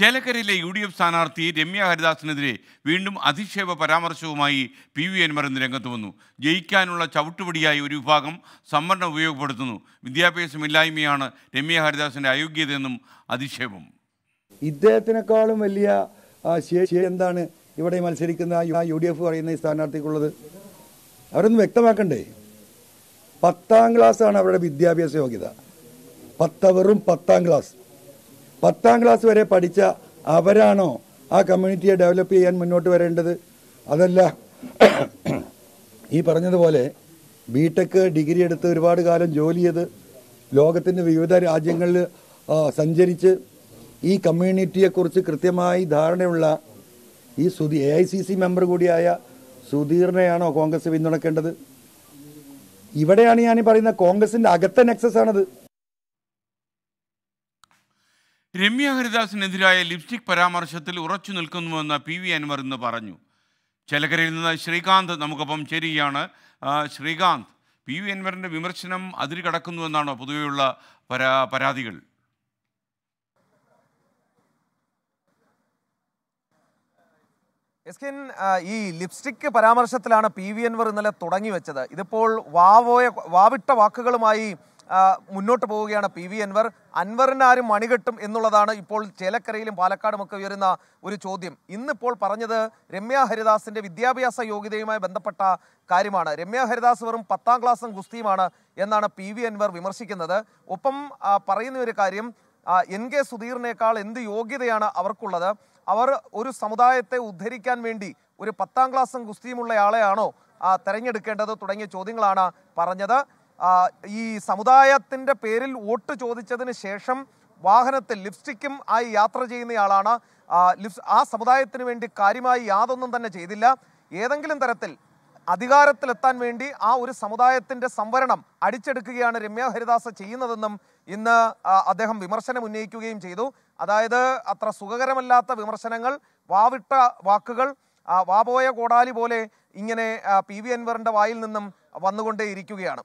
ചേലക്കരയിലെ U D F സ്ഥാനാർത്ഥി രമ്യ ഹരിദാസിനെതിരെ വീണ്ടും അധിക്ഷേപ പരാമർശവുമായി പി വി അൻവർ ഇന്ന് രംഗത്ത് വന്നു ജയിക്കാനുള്ള ചവിട്ടുപടിയായി ഒരു വിഭാഗം സംവരണം ഉപയോഗപ്പെടുത്തുന്നു വിദ്യാഭ്യാസമില്ലായ്മയാണ് രമ്യ ഹരിദാസിൻ്റെ അയോഗ്യതയെന്നും അധിക്ഷേപം ഇദ്ദേഹത്തിനേക്കാളും വലിയ ശേഷി എന്താണ് ഇവിടെ മത്സരിക്കുന്ന യു ഡി എഫ് പറയുന്ന ഈ സ്ഥാനാർത്ഥിക്കുള്ളത് അവരൊന്ന് വ്യക്തമാക്കണ്ടേ പത്താം ക്ലാസ്സാണ് അവരുടെ വിദ്യാഭ്യാസ യോഗ്യത പത്തവറും പത്താം ക്ലാസ് പത്താം ക്ലാസ് വരെ പഠിച്ച അവരാണോ ആ കമ്മ്യൂണിറ്റിയെ ഡെവലപ്പ് ചെയ്യാൻ മുന്നോട്ട് വരേണ്ടത് അതല്ല ഈ പറഞ്ഞതുപോലെ ബിടെക് ഡിഗ്രി എടുത്ത് ഒരുപാട് കാലം ജോലി ചെയ്ത് ലോകത്തിൻ്റെ വിവിധ രാജ്യങ്ങളിൽ സഞ്ചരിച്ച് ഈ കമ്മ്യൂണിറ്റിയെക്കുറിച്ച് കൃത്യമായി ധാരണയുള്ള ഈ Sudhi A I C C member കൂടിയായ സുധീറിനെയാണോ കോൺഗ്രസ് പിന്തുണക്കേണ്ടത് ഇവിടെയാണ് ഞാൻ പറയുന്ന കോൺഗ്രസിൻ്റെ അകത്തെ നെക്സസ് ആണത് രമ്യ ഹരിദാസിനെതിരായ ലിപ്സ്റ്റിക് പരാമർശത്തിൽ ഉറച്ചു നിൽക്കുന്നുവെന്ന് പി വി അൻവർ ഇന്ന് പറഞ്ഞു ചെലക്കരയിൽ നിന്ന് ശ്രീകാന്ത് നമുക്കൊപ്പം ചേരുകയാണ് ശ്രീകാന്ത് പി വി അൻവറിൻ്റെ വിമർശനം അതിരി കടക്കുന്നുവെന്നാണോ പൊതുവെയുള്ള പരാ പരാതികൾ എസ്കിൻ ഈ ലിപ്സ്റ്റിക് പരാമർശത്തിലാണ് പി വി അൻവർ ഇന്നലെ തുടങ്ങി വെച്ചത് ഇതിപ്പോൾ വാവോയ വാവിട്ട വാക്കുകളുമായി മുന്നോട്ട് പോവുകയാണ് പി വി അൻവർ അൻവറിന് ആരും മണികെട്ടും എന്നുള്ളതാണ് ഇപ്പോൾ ചേലക്കരയിലും പാലക്കാടുമൊക്കെ ഉയരുന്ന ഒരു ചോദ്യം ഇന്നിപ്പോൾ പറഞ്ഞത് രമ്യ ഹരിദാസിന്റെ വിദ്യാഭ്യാസ യോഗ്യതയുമായി ബന്ധപ്പെട്ട കാര്യമാണ് രമ്യ ഹരിദാസ് വെറും പത്താം ക്ലാസ്സും ഗുസ്തിയുമാണ് എന്നാണ് പി വി അൻവർ വിമർശിക്കുന്നത് ഒപ്പം പറയുന്ന ഒരു കാര്യം എൻ കെ സുധീറിനേക്കാൾ എന്ത് യോഗ്യതയാണ് അവർക്കുള്ളത് അവർ ഒരു സമുദായത്തെ ഉദ്ധരിക്കാൻ വേണ്ടി ഒരു പത്താം ക്ലാസ്സും ഗുസ്തിയുമുള്ള ആളെയാണോ തെരഞ്ഞെടുക്കേണ്ടത് തുടങ്ങിയ ചോദ്യങ്ങളാണ് പറഞ്ഞത് ഈ സമുദായത്തിൻ്റെ പേരിൽ വോട്ട് ചോദിച്ചതിന് ശേഷം വാഹനത്തിൽ ലിപ്സ്റ്റിക്കും ആയി യാത്ര ചെയ്യുന്നയാളാണ് ലിപ്സ് ആ സമുദായത്തിന് വേണ്ടി കാര്യമായി യാതൊന്നും തന്നെ ചെയ്തില്ല ഏതെങ്കിലും തരത്തിൽ അധികാരത്തിലെത്താൻ വേണ്ടി ആ ഒരു സമുദായത്തിൻ്റെ സംവരണം അടിച്ചെടുക്കുകയാണ് രമ്യ ഹരിദാസ ചെയ്യുന്നതെന്നും ഇന്ന് അദ്ദേഹം വിമർശനം ഉന്നയിക്കുകയും ചെയ്തു അതായത് അത്ര സുഖകരമല്ലാത്ത വിമർശനങ്ങൾ വാവിട്ട വാക്കുകൾ വാപോയ കോടാലി പോലെ ഇങ്ങനെ പി വി അൻവറിൻ്റെ വായിൽ നിന്നും വന്നുകൊണ്ടേയിരിക്കുകയാണ്